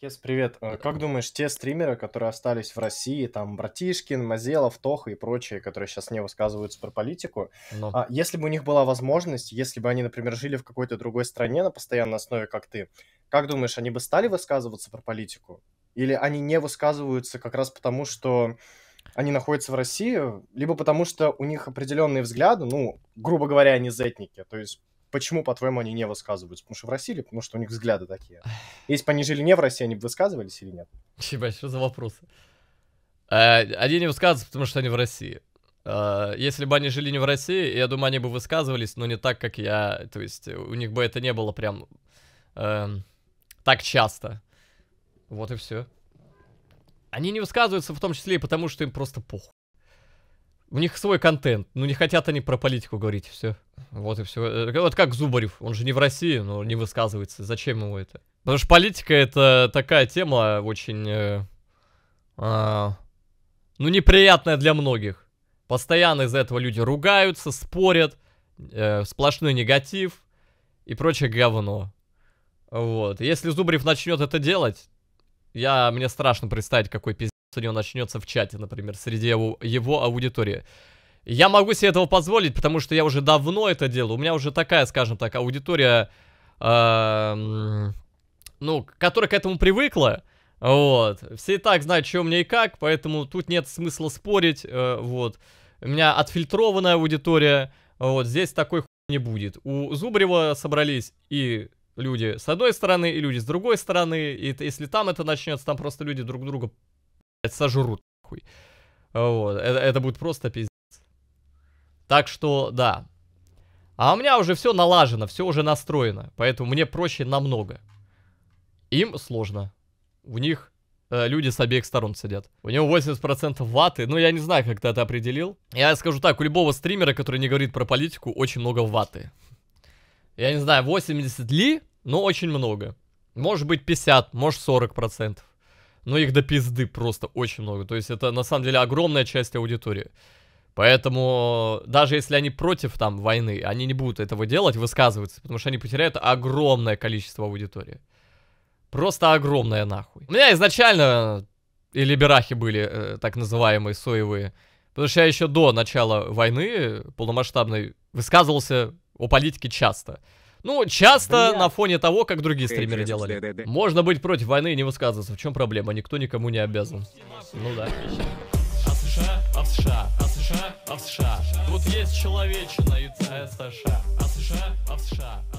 Хес, привет. Э, как думаешь, те стримеры, которые остались в России, там Братишкин, Мазелов, Тоха и прочие, которые сейчас не высказываются про политику, Но... Ну. а, если бы у них была возможность, если бы они, например, жили в какой-то другой стране на постоянной основе, как ты, как думаешь, они бы стали высказываться про политику? Или они не высказываются как раз потому, что они находятся в России, либо потому что у них определенные взгляды, ну, грубо говоря, они зетники, то есть почему, по-твоему, они не высказываются? Потому что в России или потому что у них взгляды такие? Если бы они жили не в России, они бы высказывались или нет? Ебать, что за вопросы? Э, они не высказываются, потому что они в России. Э, если бы они жили не в России, я думаю, они бы высказывались, но не так, как я. То есть у них бы это не было прям эм, так часто. Вот и все. Они не высказываются в том числе и потому, что им просто похуй. У них свой контент. Ну, не хотят они про политику говорить, все. Вот и все. Э, вот как Зубарев. Он же не в России, но не высказывается. Зачем ему это? Потому что политика это такая тема очень... Э, э, ну, неприятная для многих. Постоянно из-за этого люди ругаются, спорят. Э, сплошной негатив и прочее говно. Вот. Если Зубарев начнет это делать, я, мне страшно представить, какой пиздец у него начнется в чате, например, среди его, его аудитории. Я могу себе этого позволить, потому что я уже давно это делал. У меня уже такая, скажем так, аудитория, э, ну, которая к этому привыкла. Вот. Все и так знают, что у меня и как, поэтому тут нет смысла спорить. Э, вот. У меня отфильтрованная аудитория. Вот здесь такой хуй не будет. У Зубрева собрались и люди с одной стороны, и люди с другой стороны. И если там это начнется, там просто люди друг друга блядь, сожрут, хуй. Вот, это, это будет просто пиздец. Так что, да. А у меня уже все налажено, все уже настроено, поэтому мне проще намного. Им сложно. У них э, люди с обеих сторон сидят. У него 80% ваты, ну я не знаю, как ты это определил. Я скажу так, у любого стримера, который не говорит про политику, очень много ваты. Я не знаю, 80 ли, но очень много. Может быть 50, может 40%. Ну их до пизды просто очень много. То есть это на самом деле огромная часть аудитории. Поэтому даже если они против там войны, они не будут этого делать, высказываться, потому что они потеряют огромное количество аудитории. Просто огромное нахуй. У меня изначально и либерахи были э, так называемые соевые, потому что я еще до начала войны полномасштабной высказывался о политике часто. Ну, часто Бля. на фоне того, как другие стримеры делали. Можно быть против войны и не высказываться. В чем проблема? Никто никому не обязан. Ну да. А США, а США, а США, а США. Тут есть человечина и а США. А США, а США, а США.